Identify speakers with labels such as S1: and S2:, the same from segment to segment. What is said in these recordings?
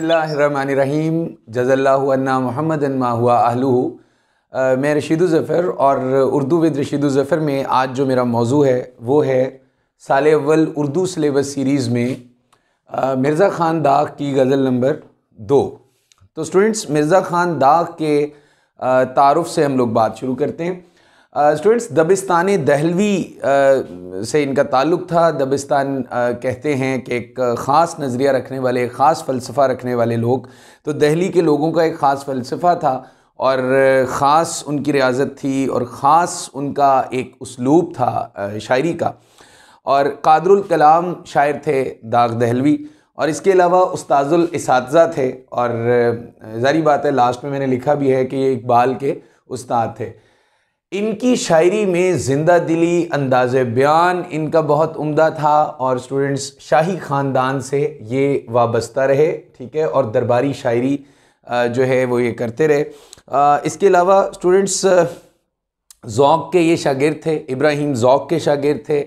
S1: बसमीम जज़ल्ला महमद अनमा हुआ आहलू मैं रशीदु ज़फ़र और उर्दू विद रशीद ज़फ़र में आज जो मेरा मौजू है वो है साल अव्वल उर्दू सलेबस सीरीज़ में मिर्ज़ा ख़ान दाग की गज़ल नंबर दो तो स्टूडेंट्स मिर्ज़ा ख़ान दाग के तारफ़ से हम लोग बात शुरू करते हैं students uh, Dabistan Dehlavi uh, से इनका ताल्लुक़ था दबिस्तान uh, कहते हैं कि एक ख़ास नज़रिया रखने वाले ख़ास फ़लसफ़ा रखने वाले लोग तो दहली के लोगों का एक ख़ास फ़लसफ़ा था और ख़ास उनकी रियाजत थी और ख़ास उनका एक उसलूब था शायरी का और कादरुल कलाम शायर थे दाग दहलवी और इसके अलावा उस्ताजुल इस थे और ज़ारी बात है लास्ट में मैंने लिखा भी है कि ये इकबाल के उस्ताद थे इनकी शायरी में ज़िंदा दिली अंदाज बयान इनका बहुत उम्दा था और स्टूडेंट्स शाही ख़ानदान से ये वाबस्ता रहे ठीक है और दरबारी शायरी जो है वो ये करते रहे इसके अलावा स्टूडेंट्स ज़ौक़ के ये शागिर थे इब्राहिम ज़ौक़ के शागिर थे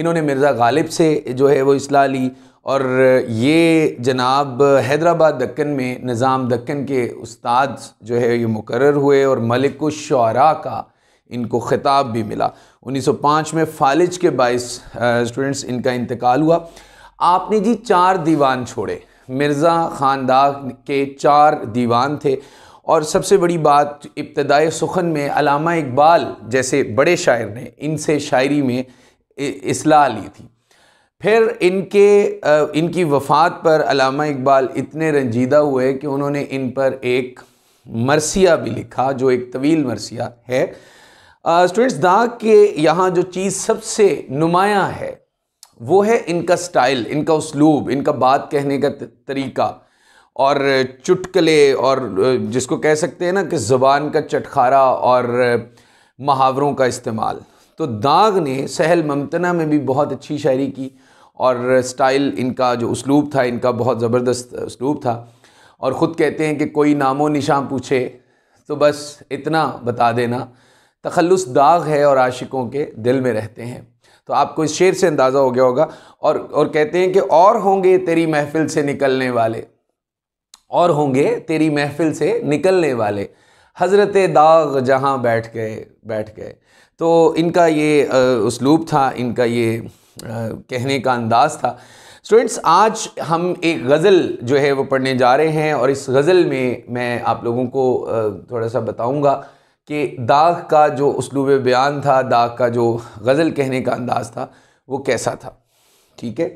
S1: इन्होंने मिर्ज़ा गालिब से जो है वो असलाह ली और ये जनाब हैदराबाद दक्कन में निज़ाम दक्कन के उस्ताद जो है ये मुकर हुए और मलिक शारा का इनको ख़िताब भी मिला 1905 में फालिज के बाईस स्टूडेंट्स इनका इंतकाल हुआ आपने जी चार दीवान छोड़े मिर्ज़ा ख़ानदार के चार दीवान थे और सबसे बड़ी बात इब्तदाई सुखन में अलामा इकबाल जैसे बड़े शायर ने इनसे शायरी में असलाह ली थी फिर इनके इनकी वफ़ात पर अलामा इकबाल इतने रंजीदा हुए कि उन्होंने इन पर एक मरसिया भी लिखा जो एक तवील मरसिया है स्टूडेंट्स uh, दाग के यहाँ जो चीज़ सबसे नुमाया है वो है इनका स्टाइल इनका उसलूब इनका बात कहने का तरीका और चुटकले और जिसको कह सकते हैं ना कि ज़बान का चटखारा और मुहावरों का इस्तेमाल तो दाग ने सहल ममतना में भी बहुत अच्छी शायरी की और स्टाइल इनका जो उसलूब था इनका बहुत ज़बरदस्त उसलूब था और ख़ुद कहते हैं कि कोई नामो निशां पूछे तो बस इतना बता देना तखलस दाग है और आशिकों के दिल में रहते हैं तो आपको इस शेर से अंदाज़ा हो गया होगा और और कहते हैं कि और होंगे तेरी महफिल से निकलने वाले और होंगे तेरी महफिल से निकलने वाले हज़रत दाग जहाँ बैठ गए बैठ गए तो इनका ये उसलूब था इनका ये कहने का अंदाज़ था स्टूडेंट्स आज हम एक गज़ल जो है वो पढ़ने जा रहे हैं और इस गज़ल में मैं आप लोगों को थोड़ा सा बताऊंगा कि दाग का जो उसलूब बयान था दाग का जो गज़ल कहने का अंदाज़ था वो कैसा था ठीक है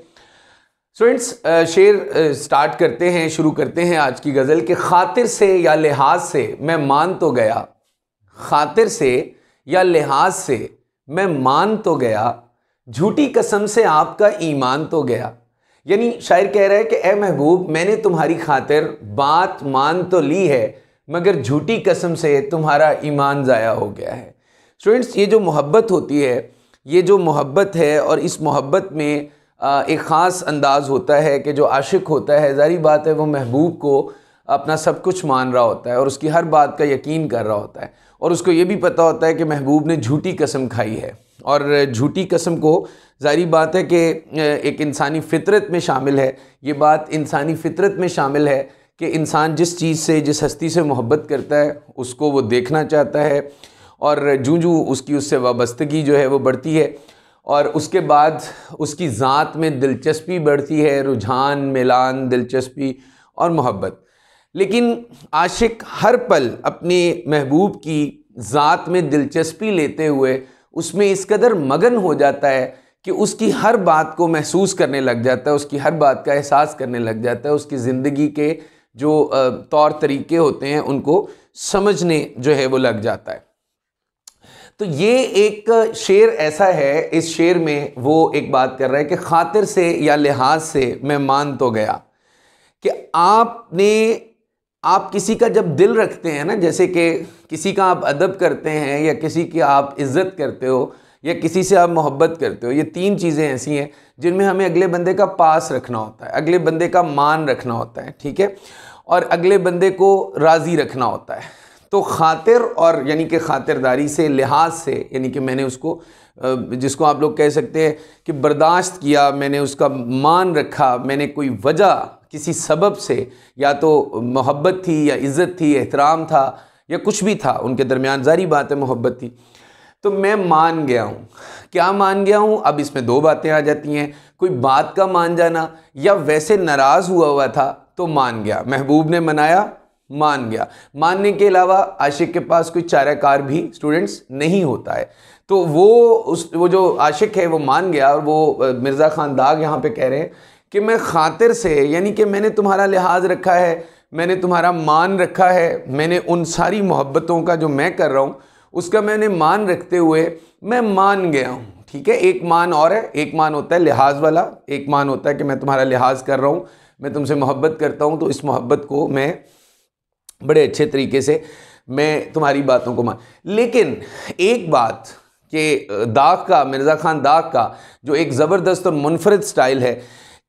S1: स्टूडेंट्स शेर स्टार्ट करते हैं शुरू करते हैं आज की गज़ल के ख़ातिर से या लिहाज से मैं मान तो गया ख़ातिर से या लिहाज से मैं मान तो गया झूठी कसम से आपका ईमान तो गया यानी शायर कह रहा है कि ए महबूब मैंने तुम्हारी खातिर बात मान तो ली है मगर झूठी कसम से तुम्हारा ईमान ज़ाया हो गया है स्टूडेंट्स ये जो मोहब्बत होती है ये जो मोहब्बत है और इस मोहब्बत में एक ख़ास अंदाज़ होता है कि जो आशिक होता है ज़ारी बात है वो महबूब को अपना सब कुछ मान रहा होता है और उसकी हर बात का यकीन कर रहा होता है और उसको ये भी पता होता है कि महबूब ने झूठी कसम खाई है और झूठी कसम को ज़ाहरी बात है कि एक इंसानी फितरत में शामिल है ये बात इंसानी फितरत में शामिल है कि इंसान जिस चीज़ से जिस हस्ती से मोहब्बत करता है उसको वो देखना चाहता है और जूँ जूँ उसकी उससे वाबस्तगी जो है वो बढ़ती है और उसके बाद उसकी ज़ात में दिलचस्पी बढ़ती है रुझान मिलान दिलचस्पी और मोहब्बत लेकिन आशिक हर पल अपने महबूब की ज़ात में दिलचस्पी लेते हुए उसमें इस कदर मगन हो जाता है कि उसकी हर बात को महसूस करने लग जाता है उसकी हर बात का एहसास करने लग जाता है उसकी ज़िंदगी के जो तौर तरीके होते हैं उनको समझने जो है वो लग जाता है तो ये एक शेर ऐसा है इस शेर में वो एक बात कर रहा है कि खातिर से या लिहाज से मैं मान तो गया कि आपने आप किसी का जब दिल रखते हैं ना जैसे कि किसी का आप अदब करते हैं या किसी की आप इज़्ज़त करते हो या किसी से आप मोहब्बत करते हो ये तीन चीज़ें ऐसी हैं जिनमें हमें अगले बंदे का पास रखना होता है अगले बंदे का मान रखना होता है ठीक है और अगले बंदे को राज़ी रखना होता है तो खातिर और यानी कि खातिरदारी से लिहाज से यानी कि मैंने उसको जिसको आप लोग कह सकते हैं कि बर्दाश्त किया मैंने उसका मान रखा मैंने कोई वजह किसी सबब से या तो मोहब्बत थी या इज़्ज़त थी एहतराम था या कुछ भी था उनके दरमियान जारी बात है मोहब्बत थी तो मैं मान गया हूँ क्या मान गया हूँ अब इसमें दो बातें आ जाती हैं कोई बात का मान जाना या वैसे नाराज़ हुआ हुआ था तो मान गया महबूब ने मनाया मान गया मानने के अलावा आशिक के पास कोई चाराकार भी स्टूडेंट्स नहीं होता है तो वो उस वो जो आशिक है वो मान गया और वो मिर्ज़ा खान दाग यहाँ पे कह रहे हैं कि मैं खातिर से यानी कि मैंने तुम्हारा लिहाज रखा है मैंने तुम्हारा मान रखा है मैंने उन सारी मोहब्बतों का जो मैं कर रहा हूँ उसका मैंने मान रखते हुए मैं मान गया हूँ ठीक है एक मान और है एक मान होता है लिहाज वाला एक मान होता है कि मैं तुम्हारा लिहाज कर रहा हूँ मैं तुमसे मोहब्बत करता हूँ तो इस मोहब्बत को मैं बड़े अच्छे तरीके से मैं तुम्हारी बातों को मान लेकिन एक बात कि दाग का मिर्ज़ा ख़ान दाग का जो एक ज़बरदस्त और मुनफरद स्टाइल है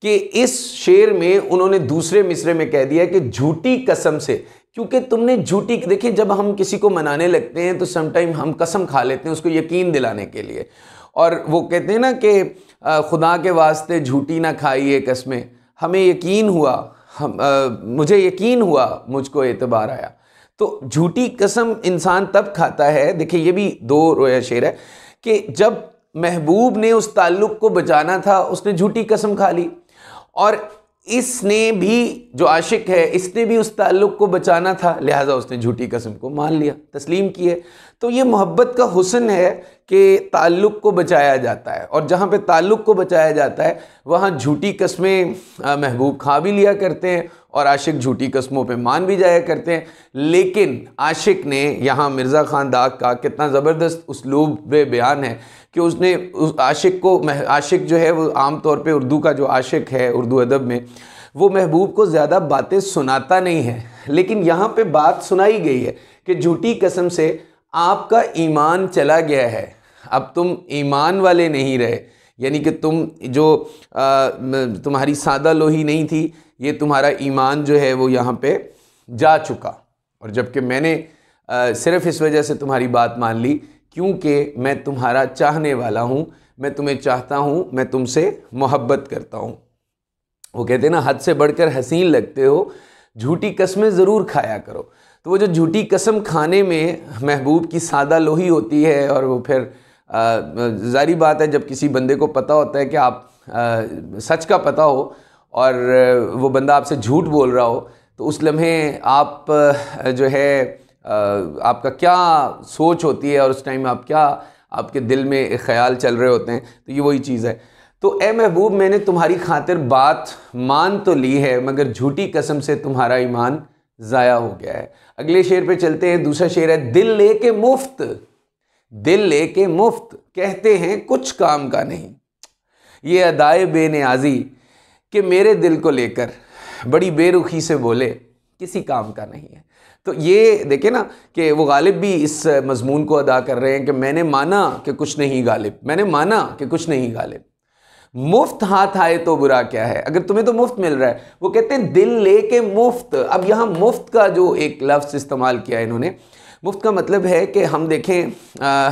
S1: कि इस शेर में उन्होंने दूसरे मिसरे में कह दिया कि झूठी कसम से क्योंकि तुमने झूठी देखिए जब हम किसी को मनाने लगते हैं तो समटाइम हम कसम खा लेते हैं उसको यकीन दिलाने के लिए और वो कहते हैं ना कि खुदा के वास्ते झूठी ना खाइए कसमें हमें यकीन हुआ हम आ, मुझे यकीन हुआ मुझको एतबार आया तो झूठी कसम इंसान तब खाता है देखिए ये भी दो रोया शेर है कि जब महबूब ने उस ताल्लुक़ को बचाना था उसने झूठी कसम खा ली और इसने भी जो आशिक है इसने भी उस ताल्लुक़ को बचाना था लिहाजा उसने झूठी कसम को मान लिया तस्लीम की है तो ये मोहब्बत का हुसन है के ताल्लुक़ को बचाया जाता है और जहाँ पे ताल्लुक़ को बचाया जाता है वहाँ झूठी कस्में महबूब खा भी लिया करते हैं और आशिक झूठी कस्मों पे मान भी जाया करते हैं लेकिन आशिक ने यहाँ मिर्ज़ा ख़ान दाग का कितना ज़बरदस्त उसलूब बयान है कि उसने उस आशिक को आशिक जो है वो आम तौर पर उर्दू का जो आशिक है उर्दू अदब में वो महबूब को ज़्यादा बातें सुनाता नहीं है लेकिन यहाँ पर बात सुनाई गई है कि झूठी कसम से आपका ईमान चला गया है अब तुम ईमान वाले नहीं रहे यानी कि तुम जो आ, तुम्हारी सादा लोही नहीं थी ये तुम्हारा ईमान जो है वो यहाँ पे जा चुका और जबकि मैंने आ, सिर्फ इस वजह से तुम्हारी बात मान ली क्योंकि मैं तुम्हारा चाहने वाला हूँ मैं तुम्हें चाहता हूँ मैं तुमसे मोहब्बत करता हूँ वो कहते हैं ना हद से बढ़कर हसीन लगते हो झूठी कस्में ज़रूर खाया करो तो वो जो झूठी कसम खाने में महबूब की सादा लोही होती है और वो फिर जारी बात है जब किसी बंदे को पता होता है कि आप आ, सच का पता हो और वो बंदा आपसे झूठ बोल रहा हो तो उस लम्हे आप जो है आपका क्या सोच होती है और उस टाइम आप क्या आपके दिल में ख्याल चल रहे होते हैं तो ये वही चीज़ है तो ए महबूब मैंने तुम्हारी खातिर बात मान तो ली है मगर झूठी कसम से तुम्हारा ईमान ज़ाया हो गया है अगले शेर पे चलते हैं दूसरा शेर है दिल लेके मुफ्त दिल लेके मुफ्त कहते हैं कुछ काम का नहीं ये अदाए बेनियाजी कि मेरे दिल को लेकर बड़ी बेरुखी से बोले किसी काम का नहीं है तो ये देखे ना कि वो गालिब भी इस मजमून को अदा कर रहे हैं कि मैंने माना कि कुछ नहीं गालिब मैंने माना कि कुछ नहीं गालिब मुफ्त हाथ आए तो बुरा क्या है अगर तुम्हें तो मुफ्त मिल रहा है वो कहते हैं दिल लेके मुफ्त अब यहाँ मुफ्त का जो एक लफ्ज़ इस्तेमाल किया इन्होंने मुफ्त का मतलब है कि हम देखें आ, आ,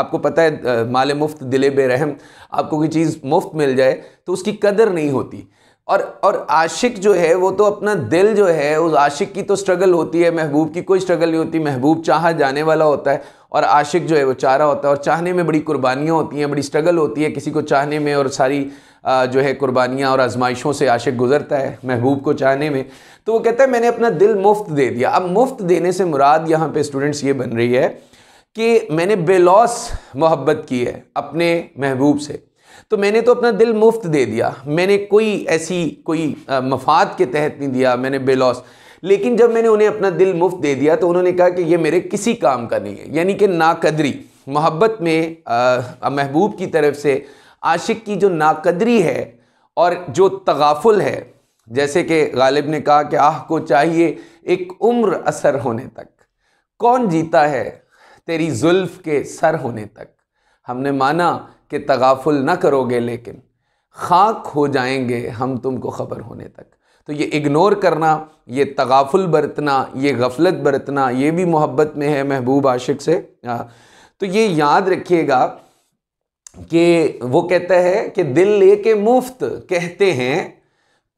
S1: आपको पता है माल मुफ्त दिले बेरहम आपको कोई चीज़ मुफ्त मिल जाए तो उसकी कदर नहीं होती और और आशिक जो है वो तो अपना दिल जो है उस आशिक की तो स्ट्रगल होती है महबूब की कोई स्ट्रगल नहीं होती महबूब चाह जाने वाला होता है और आशिक जो है वो चाह रहा होता है और चाहने में बड़ी कुर्बानियाँ होती हैं बड़ी स्ट्रगल होती है किसी को चाहने में और सारी जो है कुर्बानियाँ और आजमाइशों से आशिक गुजरता है महबूब को चाहने में तो वो कहता है मैंने अपना दिल मुफ्त दे दिया अब मुफ्त देने से मुराद यहाँ पे स्टूडेंट्स ये बन रही है कि मैंने बेलॉस मोहब्बत की है अपने महबूब से तो मैंने तो अपना दिल मुफ्त दे दिया मैंने कोई ऐसी कोई मफाद के तहत नहीं दिया मैंने बेलॉस लेकिन जब मैंने उन्हें अपना दिल मुफ्त दे दिया तो उन्होंने कहा कि ये मेरे किसी काम का नहीं है यानी कि नाकदरी मोहब्बत में महबूब की तरफ से आशिक की जो नाकदरी है और जो तगाफुल है जैसे कि गालिब ने कहा कि आह को चाहिए एक उम्र असर होने तक कौन जीता है तेरी जुल्फ के सर होने तक हमने माना कि तगाफुल ना करोगे लेकिन खाक हो जाएंगे हम तुमको ख़बर होने तक तो ये इग्नोर करना ये तगाफुल बरतना ये गफलत बरतना ये भी मोहब्बत में है महबूब आशिक से तो ये याद रखिएगा कि वो कहता है कि दिल लेके मुफ्त कहते हैं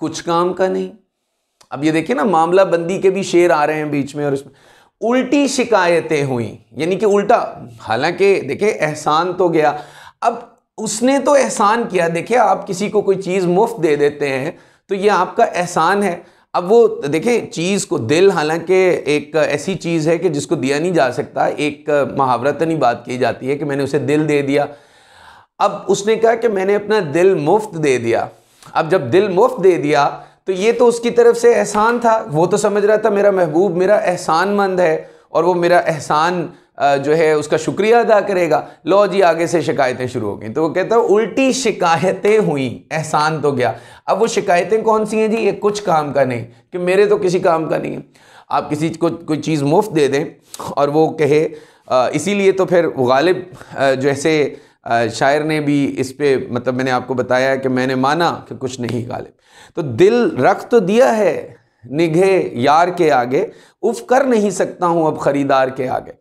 S1: कुछ काम का नहीं अब ये देखिए ना मामला बंदी के भी शेर आ रहे हैं बीच में और उसमें उल्टी शिकायतें हुई यानी कि उल्टा हालांकि देखिए एहसान तो गया अब उसने तो एहसान किया देखिए आप किसी को कोई चीज़ मुफ्त दे देते हैं तो ये आपका एहसान है अब वो देखें चीज़ को दिल हालांकि एक ऐसी चीज़ है कि जिसको दिया नहीं जा सकता एक महावरतनी तो बात की जाती है कि मैंने उसे दिल दे दिया अब उसने कहा कि मैंने अपना दिल मुफ्त दे दिया अब जब दिल मुफ्त दे दिया तो ये तो उसकी तरफ से एहसान था वो तो समझ रहा था मेरा महबूब मेरा एहसान मंद है और वो मेरा एहसान जो है उसका शुक्रिया अदा करेगा लो जी आगे से शिकायतें शुरू हो गई तो वो कहता है उल्टी शिकायतें हुई एहसान तो गया अब वो शिकायतें कौन सी हैं जी ये कुछ काम का नहीं कि मेरे तो किसी काम का नहीं है आप किसी को कोई चीज़ मुफ्त दे दें और वो कहे इसीलिए तो फिर गालिब जैसे शायर ने भी इस पर मतलब मैंने आपको बताया कि मैंने माना कि कुछ नहीं गालिब तो दिल रख तो दिया है निगे यार के आगे उफ कर नहीं सकता हूँ अब ख़रीदार के आगे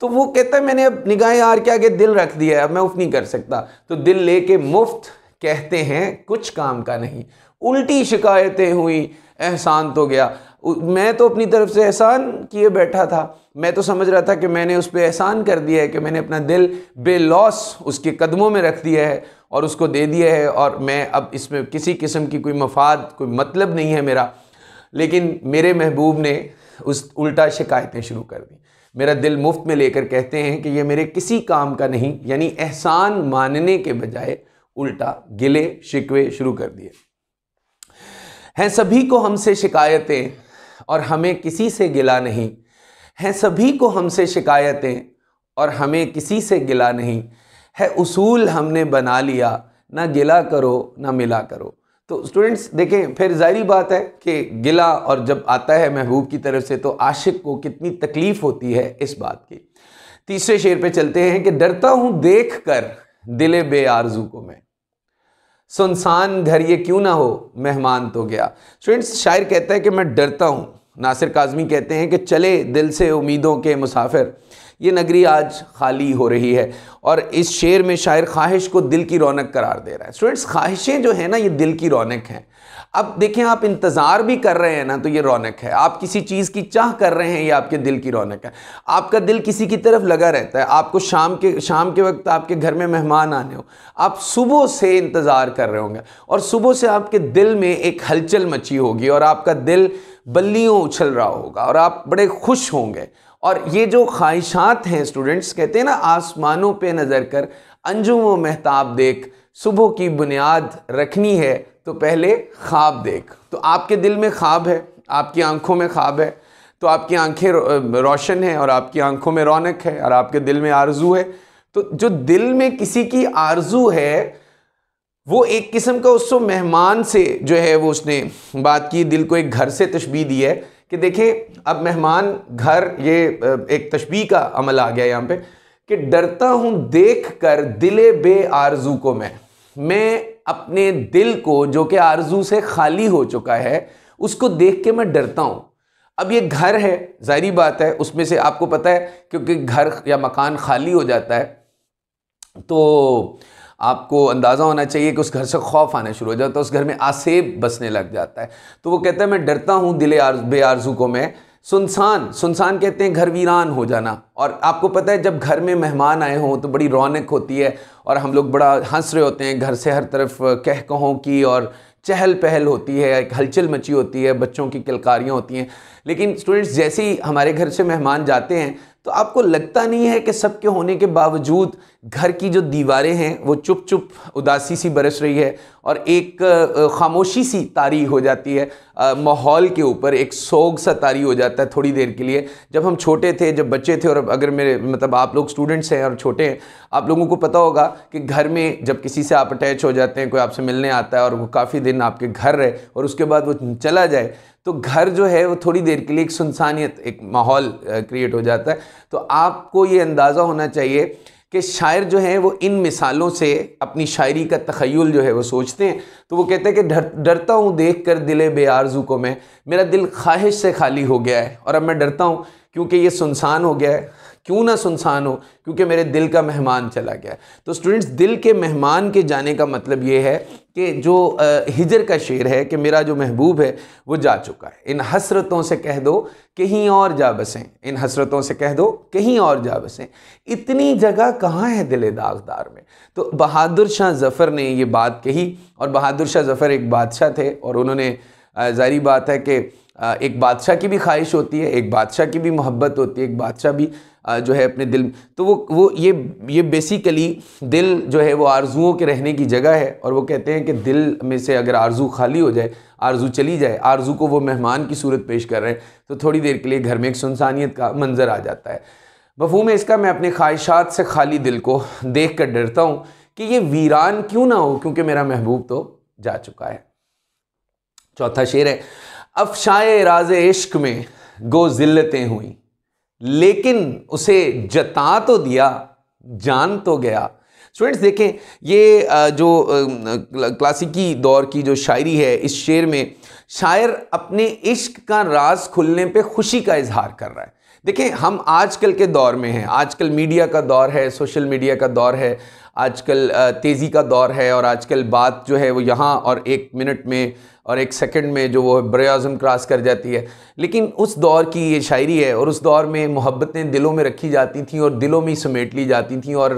S1: तो वो कहता है मैंने अब निगाह यार के आगे दिल रख दिया है अब मैं उफ नहीं कर सकता तो दिल लेके मुफ्त कहते हैं कुछ काम का नहीं उल्टी शिकायतें हुई एहसान तो गया मैं तो अपनी तरफ से एहसान किए बैठा था मैं तो समझ रहा था कि मैंने उस पर एहसान कर दिया है कि मैंने अपना दिल बेलॉस उसके कदमों में रख दिया है और उसको दे दिया है और मैं अब इसमें किसी किस्म की कोई मफाद कोई मतलब नहीं है मेरा लेकिन मेरे महबूब ने उस उल्टा शिकायतें शुरू कर दी मेरा दिल मुफ्त में लेकर कहते हैं कि ये मेरे किसी काम का नहीं यानी एहसान मानने के बजाय उल्टा गिले शिकवे शुरू कर दिए हैं सभी को हमसे शिकायतें और हमें किसी से गिला नहीं हैं सभी को हमसे शिकायतें और हमें किसी से गिला नहीं है उसूल हमने बना लिया ना गिला करो ना मिला करो तो स्टूडेंट्स देखें फिर जाहिर बात है कि गिला और जब आता है महबूब की तरफ से तो आशिक को कितनी तकलीफ़ होती है इस बात की तीसरे शेर पे चलते हैं कि डरता हूँ देख कर दिले बे आरजू को मैं सुनसान घर ये क्यों ना हो मेहमान तो गया स्टूडेंट्स शायर कहता है कि मैं डरता हूँ नासिर काजमी कहते हैं कि चले दिल से उम्मीदों के मुसाफिर ये नगरी आज खाली हो रही है और इस शेर में शायर ख्वाहिश को दिल की रौनक करार दे रहा है स्टूडेंट्स ख्वाहिशें जो है ना ये दिल की रौनक हैं अब देखें आप इंतज़ार भी कर रहे हैं ना तो ये रौनक है आप किसी चीज़ की चाह कर रहे हैं ये आपके दिल की रौनक है आपका दिल किसी की तरफ लगा रहता है आपको शाम के शाम के वक्त आपके घर में मेहमान आने हो आप सुबह से इंतज़ार कर रहे होंगे और सुबह से आपके दिल में एक हलचल मची होगी और आपका दिल बल्लियों उछल रहा होगा और आप बड़े खुश होंगे और ये जो ख्वाहिशात हैं स्टूडेंट्स कहते हैं ना आसमानों पर नज़र कर अंजुम महताब देख सुबह की बुनियाद रखनी है तो पहले ख्वाब देख तो आपके दिल में ख्वाब है आपकी आंखों में ख्वाब है तो आपकी आंखें रोशन है और आपकी आंखों में रौनक है और आपके दिल में आरजू है तो जो दिल में किसी की आरजू है वो एक किस्म का उसको मेहमान से जो है वो उसने बात की दिल को एक घर से तशबी दी है कि देखें अब मेहमान घर ये एक तशबी का अमल आ गया यहाँ पे कि डरता हूँ देख कर दिले बे आरजू को मैं मैं अपने दिल को जो कि आरजू से खाली हो चुका है उसको देख के मैं डरता हूँ अब ये घर है जहरी बात है उसमें से आपको पता है क्योंकि घर या मकान खाली हो जाता है तो आपको अंदाज़ा होना चाहिए कि उस घर से खौफ आना शुरू हो जाता है उस घर में आसेब बसने लग जाता है तो वो कहता है मैं डरता हूँ दिले आर्ज बे आरजू को मैं सुनसान सुनसान कहते हैं घर वीरान हो जाना और आपको पता है जब घर में मेहमान आए हों तो बड़ी रौनक होती है और हम लोग बड़ा हंस रहे होते हैं घर से हर तरफ कह कहों की और चहल पहल होती है एक हलचल मची होती है बच्चों की किलकारियाँ होती हैं लेकिन स्टूडेंट्स जैसे ही हमारे घर से मेहमान जाते हैं तो आपको लगता नहीं है कि सबके होने के बावजूद घर की जो दीवारें हैं वो चुप चुप उदासी सी बरस रही है और एक खामोशी सी तारी हो जाती है माहौल के ऊपर एक सोग सा तारी हो जाता है थोड़ी देर के लिए जब हम छोटे थे जब बच्चे थे और अगर मेरे मतलब आप लोग स्टूडेंट्स हैं और छोटे हैं आप लोगों को पता होगा कि घर में जब किसी से आप अटैच हो जाते हैं कोई आपसे मिलने आता है और वो काफ़ी दिन आपके घर रहे और उसके बाद वो चला जाए तो घर जो है वो थोड़ी देर के लिए एक सुनसानियत एक माहौल क्रिएट हो जाता है तो आपको ये अंदाज़ा होना चाहिए कि शायर जो है वो इन मिसालों से अपनी शायरी का तखयल जो है वो सोचते हैं तो वो कहते हैं कि डर डरता हूँ देख कर दिले आरजू को मैं मेरा दिल ख्वाहिश से खाली हो गया है और अब मैं डरता हूँ क्योंकि ये सुनसान हो गया है क्यों ना सुनसान हो क्योंकि मेरे दिल का मेहमान चला गया तो स्टूडेंट्स दिल के मेहमान के जाने का मतलब ये है कि जो हिजर का शेर है कि मेरा जो महबूब है वो जा चुका है इन हसरतों से कह दो कहीं और जा बसें इन हसरतों से कह दो कहीं और जा बसें इतनी जगह कहाँ है दिल दागदार में तो बहादुर शाह जफ़र ने ये बात कही और बहादुर शाह जफ़र एक बादशाह थे और उन्होंने ज़ाहरी बात है कि एक बादशाह की भी ख्वाहिश होती है एक बादशाह की भी मोहब्बत होती है एक बादशाह भी जो है अपने दिल तो वो वो ये ये बेसिकली दिल जो है वो आरजुओं के रहने की जगह है और वो कहते हैं कि दिल में से अगर आरजू खाली हो जाए आरजू चली जाए आरजू को वो मेहमान की सूरत पेश कर रहे हैं तो थोड़ी देर के लिए घर में एक सुनसानियत का मंजर आ जाता है बफू है इसका मैं अपने ख्वाहिशात से खाली दिल को देख कर डरता हूँ कि ये वीरान क्यों ना हो क्योंकि मेरा महबूब तो जा चुका है चौथा शेर है अफशाए राज इश्क में गो जिल्लतें हुई लेकिन उसे जता तो दिया जान तो गया स्टूडेंट्स देखें ये जो क्लासिकी दौर की जो शायरी है इस शेर में शायर अपने इश्क का राज खुलने पे खुशी का इजहार कर रहा है देखें हम आजकल के दौर में हैं आजकल मीडिया का दौर है सोशल मीडिया का दौर है आजकल तेज़ी का दौर है और आजकल बात जो है वो यहाँ और एक मिनट में और एक सेकंड में जो वो बर क्रॉस कर जाती है लेकिन उस दौर की ये शायरी है और उस दौर में मोहब्बतें दिलों में रखी जाती थी और दिलों में समेट ली जाती थी और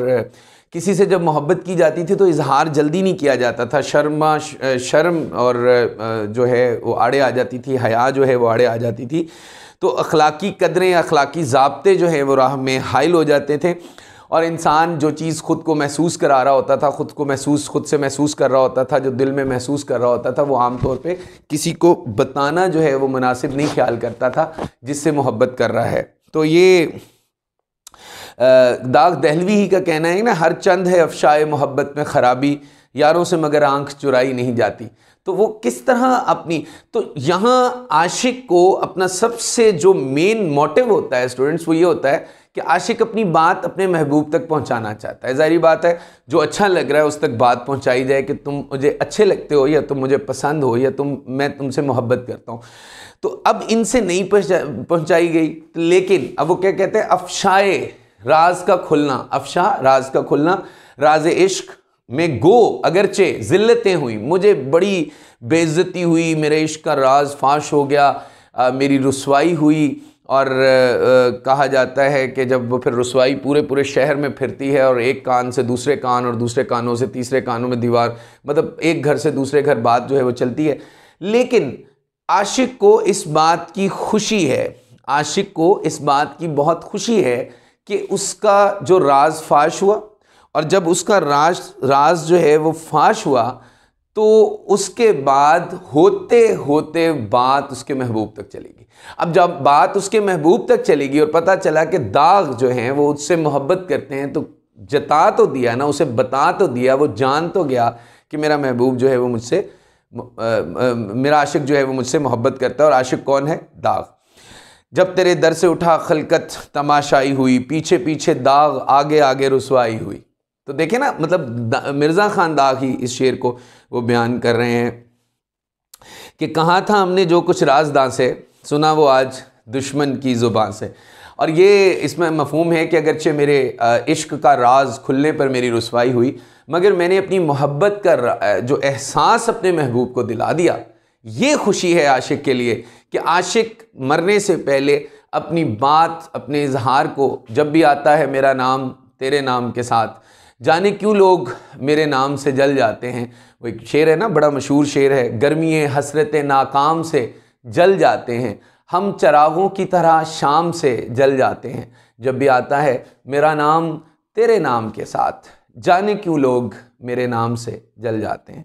S1: किसी से जब मोहब्बत की जाती थी तो इजहार जल्दी नहीं किया जाता था शर्मा शर्म और जो है वो आड़े आ जाती थी हया जो है वो आड़े आ जाती थी तो अखलाकी कदरें अखलाकी जबते जो हैं वो राह में हाइल हो जाते थे और इंसान जो चीज़ ख़ुद को महसूस करा रहा होता था ख़ुद को महसूस खुद से महसूस कर रहा होता था जो दिल में महसूस कर रहा होता था वो आमतौर पे किसी को बताना जो है वो मुनासिब नहीं ख्याल करता था जिससे मोहब्बत कर रहा है तो ये दाग दहलवी ही का कहना है ना हर चंद है अफशाए मोहब्बत में ख़राबी यारों से मगर आंख चुराई नहीं जाती तो वो किस तरह अपनी तो यहाँ आशिक को अपना सबसे जो मेन मोटिव होता है स्टूडेंट्स वो ये होता है कि आशिक अपनी बात अपने महबूब तक पहुंचाना चाहता है जारी बात है जो अच्छा लग रहा है उस तक बात पहुंचाई जाए कि तुम मुझे अच्छे लगते हो या तुम मुझे पसंद हो या तुम मैं तुमसे मोहब्बत करता हूँ तो अब इनसे नहीं पहुंचाई गई तो लेकिन अब वो क्या कहते हैं अफशाए राज का खुलना अफशा राज का खुलना राज इश्क में गो अगरचे ज़िल्लतें हुई मुझे बड़ी बेज़ती हुई मेरे इश्क का राज फाश हो गया आ, मेरी रसवाई हुई और आ, कहा जाता है कि जब वो फिर रसवाई पूरे पूरे शहर में फिरती है और एक कान से दूसरे कान और दूसरे कानों से तीसरे कानों में दीवार मतलब एक घर से दूसरे घर बात जो है वो चलती है लेकिन आशिक को इस बात की खुशी है आशिक को इस बात की बहुत खुशी है कि उसका जो राज फाश हुआ और जब उसका राज राज जो है वो फाश हुआ तो उसके बाद होते होते बात उसके महबूब तक चलेगी अब जब बात उसके महबूब तक चलेगी और पता चला कि दाग जो हैं वो उससे मोहब्बत करते हैं तो जता तो दिया ना उसे बता तो दिया वो जान तो गया कि मेरा महबूब जो है वो मुझसे मेरा आशिक जो है वो मुझसे मोहब्बत करता है और आशिक कौन है दाग जब तेरे दर से उठा खलकत तमाशाई हुई पीछे पीछे दाग आगे आगे रसवाई हुई तो देखे ना मतलब मिर्ज़ा ख़ान दाग ही इस शेर को वो बयान कर रहे हैं कि कहाँ था हमने जो कुछ राज से सुना वो आज दुश्मन की ज़ुबान से और ये इसमें मफहूम है कि अगरचे मेरे इश्क का राज खुलने पर मेरी रसवाई हुई मगर मैंने अपनी मोहब्बत का जो एहसास अपने महबूब को दिला दिया ये खुशी है आशिक के लिए कि आशिक मरने से पहले अपनी बात अपने इजहार को जब भी आता है मेरा नाम तेरे नाम के साथ जाने क्यों लोग मेरे नाम से जल जाते हैं वो एक शेर है ना बड़ा मशहूर शेर है गर्मी हसरत नाकाम से जल जाते हैं हम चरागों की तरह शाम से जल जाते हैं जब भी आता है मेरा नाम तेरे नाम के साथ जाने क्यों लोग मेरे नाम से जल जाते हैं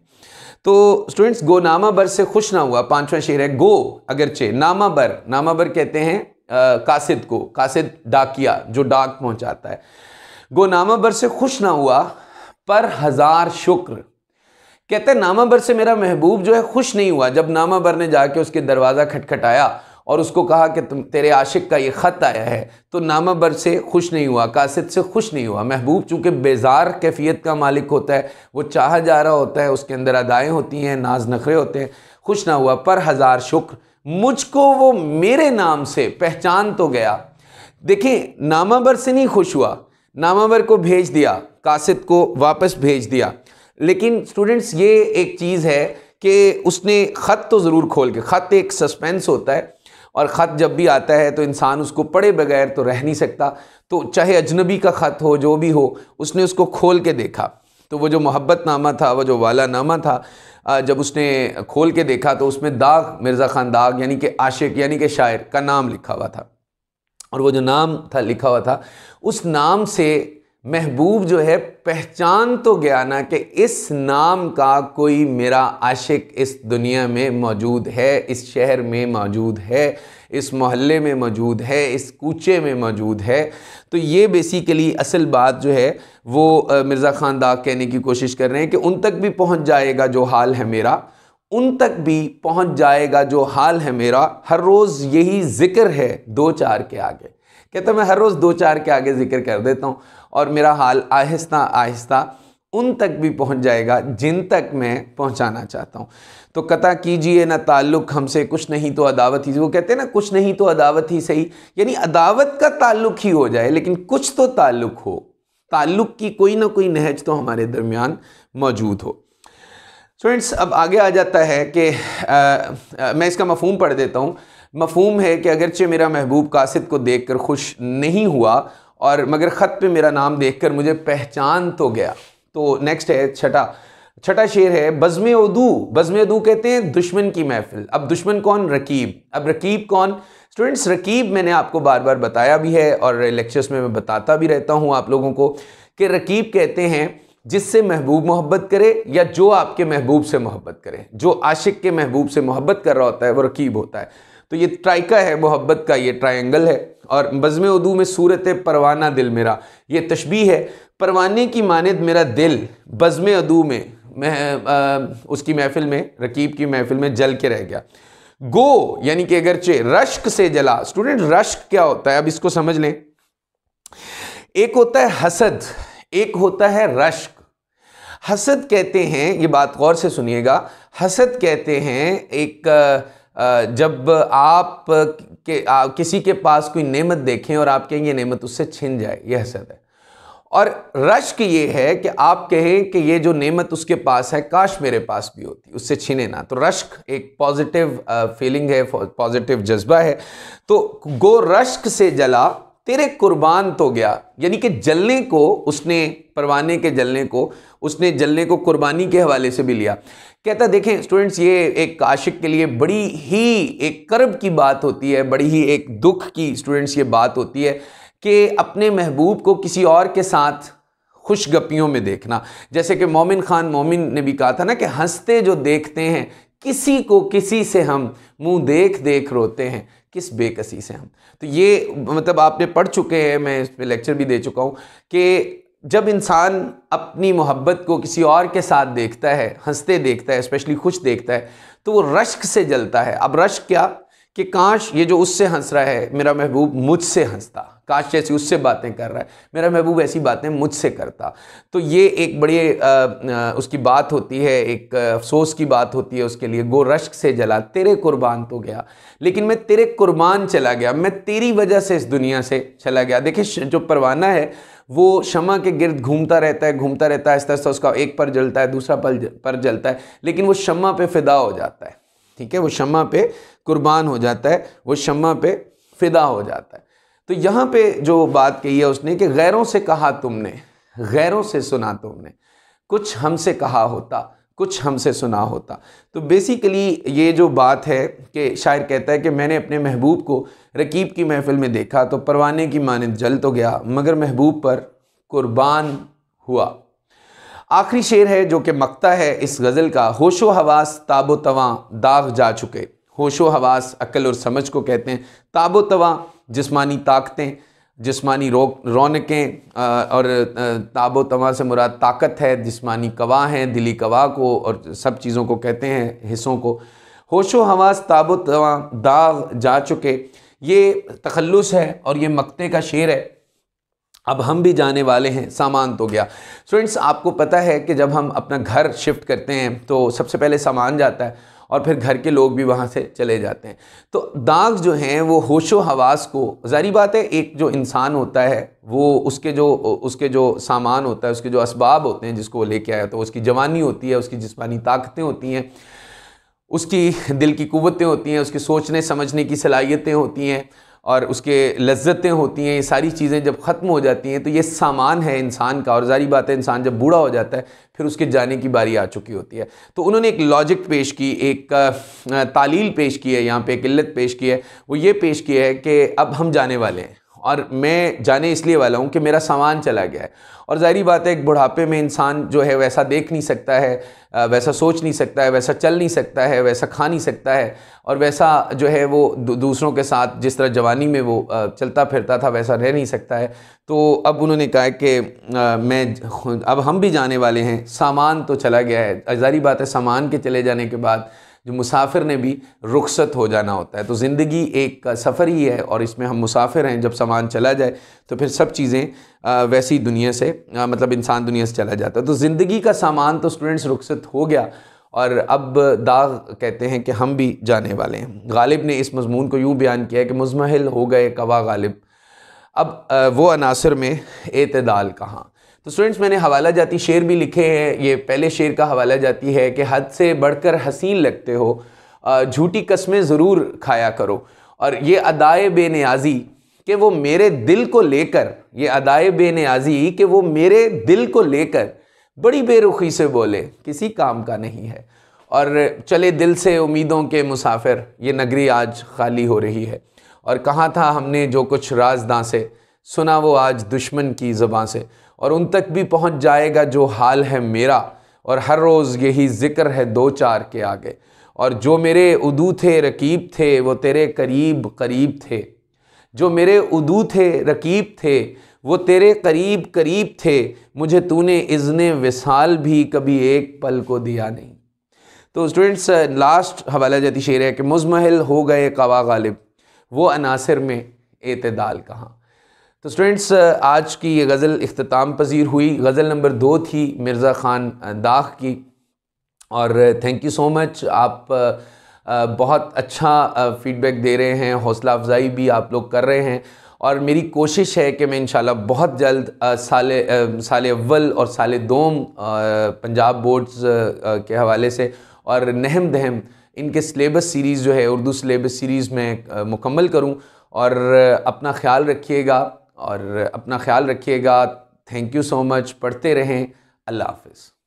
S1: तो स्टूडेंट्स गो नामा बर से खुश ना हुआ पांचवा शेर है गो अगरचे नामा बर नामा बर कहते हैं आ, कासिद को कासिद डाकिया जो डाक पहुंचाता है गो नामा बर से खुश ना हुआ पर हज़ार शुक्र कहते हैं नामा से मेरा महबूब जो है खुश नहीं हुआ जब नामा ने जाके उसके दरवाज़ा खटखटाया और उसको कहा कि तुम तेरे आशिक का ये ख़त आया है तो नामा से खुश नहीं हुआ कासिद से खुश नहीं हुआ महबूब चूँकि बेजार कैफियत का मालिक होता है वो चाह जा रहा होता है उसके अंदर अदाएँ होती हैं नाज नखरे होते हैं खुश ना हुआ पर हज़ार शुक्र मुझको वो मेरे नाम से पहचान तो गया देखिए नामाबर से नहीं खुश हुआ नामाबर को भेज दिया कासिद को वापस भेज दिया लेकिन स्टूडेंट्स ये एक चीज़ है कि उसने ख़त तो ज़रूर खोल के ख़त एक सस्पेंस होता है और ख़त जब भी आता है तो इंसान उसको पढ़े बगैर तो रह नहीं सकता तो चाहे अजनबी का ख़त हो जो भी हो उसने उसको खोल के देखा तो वो जो मोहब्बत नामा था वह जो वाला नामा था जब उसने खोल के देखा तो उसमें दाग मिर्ज़ा ख़ान दाग यानी कि आशिक यानी कि शायर का नाम लिखा हुआ था और वो जो नाम था लिखा हुआ था उस नाम से महबूब जो है पहचान तो गया ना कि इस नाम का कोई मेरा आशिक इस दुनिया में मौजूद है इस शहर में मौजूद है इस मोहल्ले में मौजूद है इस कूचे में मौजूद है तो ये बेसिकली असल बात जो है वो मिर्ज़ा ख़ान दाग कहने की कोशिश कर रहे हैं कि उन तक भी पहुंच जाएगा जो हाल है मेरा उन तक भी पहुंच जाएगा जो हाल है मेरा हर रोज़ यही ज़िक्र है दो चार के आगे कहता मैं हर रोज़ दो चार के आगे ज़िक्र कर देता हूँ और मेरा हाल आहिस्ता आहिस्ता उन तक भी पहुंच जाएगा जिन तक मैं पहुंचाना चाहता हूं तो कता कीजिए ना ताल्लुक़ हमसे कुछ नहीं तो अदावत ही वो कहते हैं ना कुछ नहीं तो अदावत ही सही यानी अदावत का ताल्लुक़ ही हो जाए लेकिन कुछ तो ताल्लुक़ हो ताल्लुक़ की कोई ना कोई नहज तो हमारे दरमियान मौजूद हो फ्रेंड्स अब आगे आ जाता है कि मैं इसका मफहम पढ़ देता हूँ मफहम है कि अगरचे मेरा महबूब कासिद को देख कर खुश नहीं हुआ और मगर ख़त पे मेरा नाम देखकर मुझे पहचान तो गया तो नेक्स्ट है छठा छठा शेर है बज़म उदू बज़म उदू कहते हैं दुश्मन की महफिल अब दुश्मन कौन रकीब अब रकीब कौन स्टूडेंट्स रकीब मैंने आपको बार बार बताया भी है और लेक्चर्स में मैं बताता भी रहता हूँ आप लोगों को कि रकीब कहते हैं जिससे महबूब मोहब्बत करे या जो आपके महबूब से मोहब्बत करे जो आशिक के महबूब से मोहब्बत कर रहा होता है वो रकीब होता है तो ये ट्राइका है मोहब्बत का ये ट्रायंगल है और बज़म उदू में सूरत परवाना दिल मेरा ये तशबी है परवाने की मानद मेरा दिल बज़म उदू में मैं उसकी महफिल में रकीब की महफिल में जल के रह गया गो यानी कि अगरचे रश्क से जला स्टूडेंट रश्क क्या होता है अब इसको समझ लें एक होता है हसद एक होता है रश्क हसद कहते हैं ये बात गौर से सुनिएगा हसद कहते हैं एक जब आप के आ, किसी के पास कोई नेमत देखें और आप कहें ये नेमत उससे छिन जाए यह हसद है और रश्क ये है कि आप कहें कि ये जो नेमत उसके पास है काश मेरे पास भी होती उससे छीने ना तो रश्क एक पॉजिटिव फीलिंग है पॉजिटिव जज्बा है तो गो रश्क से जला तेरे कुर्बान तो गया यानी कि जलने को उसने परवाने के जलने को उसने जलने को कुर्बानी के हवाले से भी लिया कहता देखें स्टूडेंट्स ये एक आशिक के लिए बड़ी ही एक कर्ब की बात होती है बड़ी ही एक दुख की स्टूडेंट्स ये बात होती है कि अपने महबूब को किसी और के साथ खुश गपियों में देखना जैसे कि मोमिन खान मोमिन ने भी कहा था ना कि हंसते जो देखते हैं किसी को किसी से हम मुंह देख देख रोते हैं किस बेकसी से हम तो ये मतलब आपने पढ़ चुके हैं मैं इस पर लेक्चर भी दे चुका हूँ कि जब इंसान अपनी मोहब्बत को किसी और के साथ देखता है हंसते देखता है स्पेशली खुश देखता है तो वो रश्क से जलता है अब रश्क क्या कि काश ये जो उससे हंस रहा है मेरा महबूब मुझसे हंसता काश जैसी उससे बातें कर रहा है मेरा महबूब ऐसी बातें मुझसे करता तो ये एक बड़ी उसकी बात होती है एक अफसोस की बात होती है उसके लिए गो रश्क से जला तेरे कुर्बान तो गया लेकिन मैं तेरे कुर्बान चला गया मैं तेरी वजह से इस दुनिया से चला गया देखिए जो परवाना है वो शमा के गिर्द घूमता रहता है घूमता रहता है आहिस्ता आहिस्ता उसका एक पर जलता है दूसरा पल पर जलता है लेकिन वो शमा पे फिदा हो जाता है ठीक है वो शमा पे कुर्बान हो जाता है वो शमा पे फिदा हो जाता है तो यहाँ पे जो बात कही है उसने कि गैरों से कहा तुमने गैरों से सुना तुमने कुछ हमसे कहा होता कुछ हमसे सुना होता तो बेसिकली ये जो बात है कि शायर कहता है कि मैंने अपने महबूब को रकीब की महफ़िल में देखा तो परवाने की माने जल तो गया मगर महबूब पर कुर्बान हुआ आखिरी शेर है जो कि मकता है इस गज़ल का होशो हवास ताबो तवा दाग जा चुके होशो हवास अक्ल और समझ को कहते हैं ताबो तवा जिसमानी ताकतें जिसमानी रो रौनकें और ताबो तवा से मुराद ताकत है जिसमानी कवा हैं दिली कवा को और सब चीज़ों को कहते हैं हिस्सों को होशो हवास ताबो तवा दाग जा चुके ये तखलस है और ये मक्ते का शेर है अब हम भी जाने वाले हैं सामान तो गया स्टूडेंट्स आपको पता है कि जब हम अपना घर शिफ्ट करते हैं तो सबसे पहले सामान जाता है और फिर घर के लोग भी वहाँ से चले जाते हैं तो दाग जो हैं वो होशो हवास को ज़ारी बात है एक जो इंसान होता है वो उसके जो उसके जो सामान होता है उसके जो इसबाब होते हैं जिसको वो लेके आया तो उसकी जवानी होती है उसकी जिसमानी ताकतें होती हैं उसकी दिल की कुतें होती हैं उसकी सोचने समझने की सलाहियतें होती हैं और उसके लज्जतें होती हैं ये सारी चीज़ें जब ख़त्म हो जाती हैं तो ये सामान है इंसान का और जारी बात है इंसान जब बूढ़ा हो जाता है फिर उसके जाने की बारी आ चुकी होती है तो उन्होंने एक लॉजिक पेश की एक तालील पेश की है यहाँ पे एक इल्लत पेश की है वो ये पेश की है कि अब हम जाने वाले हैं और मैं जाने इसलिए वाला हूँ कि मेरा सामान चला गया है और ज़ाहरी बात है एक बुढ़ापे में इंसान जो है वैसा देख नहीं सकता है वैसा सोच नहीं सकता है वैसा चल नहीं सकता है वैसा खा नहीं सकता है और वैसा जो है वो दूसरों के साथ जिस तरह जवानी में वो चलता फिरता था वैसा रह नहीं सकता है तो अब उन्होंने कहा कि मैं अब हम भी जाने वाले हैं सामान तो चला गया है जहरी बात है सामान के चले जाने के बाद जो मुसाफिर ने भी रुखसत हो जाना होता है तो ज़िंदगी एक सफ़र ही है और इसमें हम मुसाफिर हैं जब सामान चला जाए तो फिर सब चीज़ें वैसी दुनिया से मतलब इंसान दुनिया से चला जाता है तो ज़िंदगी का सामान तो स्टूडेंट्स रुखसत हो गया और अब दाग कहते हैं कि हम भी जाने वाले हैं गालिब ने इस मजमून को यूँ बयान किया कि मुजमहल हो गए कवा गालिब अब वो अनासर में अतदाल कहाँ तो स्टूडेंट्स मैंने हवाला जाती शेर भी लिखे हैं ये पहले शेर का हवाला जाती है कि हद से बढ़कर हसीन लगते हो झूठी कस्में ज़रूर खाया करो और ये अदाए बेनियाजी कि वो मेरे दिल को लेकर ये अदाए बेनियाजी कि वो मेरे दिल को लेकर बड़ी बेरुखी से बोले किसी काम का नहीं है और चले दिल से उम्मीदों के मुसाफिर ये नगरी आज खाली हो रही है और कहाँ था हमने जो कुछ राजदां से सुना वो आज दुश्मन की ज़बाँ से और उन तक भी पहुंच जाएगा जो हाल है मेरा और हर रोज़ यही ज़िक्र है दो चार के आगे और जो मेरे उदू थे रकीब थे वो तेरे करीब करीब थे जो मेरे उदू थे रकीब थे वो तेरे करीब करीब थे मुझे तूने इज़न विसाल भी कभी एक पल को दिया नहीं तो स्टूडेंट्स लास्ट हवाला जाती शेर है कि मुजमहल हो गए कवा गालिब वो अनासर में एतदाल कहाँ तो स्टूडेंट्स आज की ये गज़ल अख्ताम पजीर हुई गज़ल नंबर दो थी मिर्ज़ा ख़ान दाख की और थैंक यू सो मच आप बहुत अच्छा फ़ीडबैक दे रहे हैं हौसला अफजाई भी आप लोग कर रहे हैं और मेरी कोशिश है कि मैं इन बहुत जल्द साल साल अव्वल और साल दोम पंजाब बोर्ड्स के हवाले से और नहम दहम इनके सिलेबस सीरीज़ जो है उर्दू सिलेबस सीरीज़ में मुकम्मल करूं और अपना ख्याल रखिएगा और अपना ख्याल रखिएगा थैंक यू सो मच पढ़ते रहें अल्लाह हाफिज़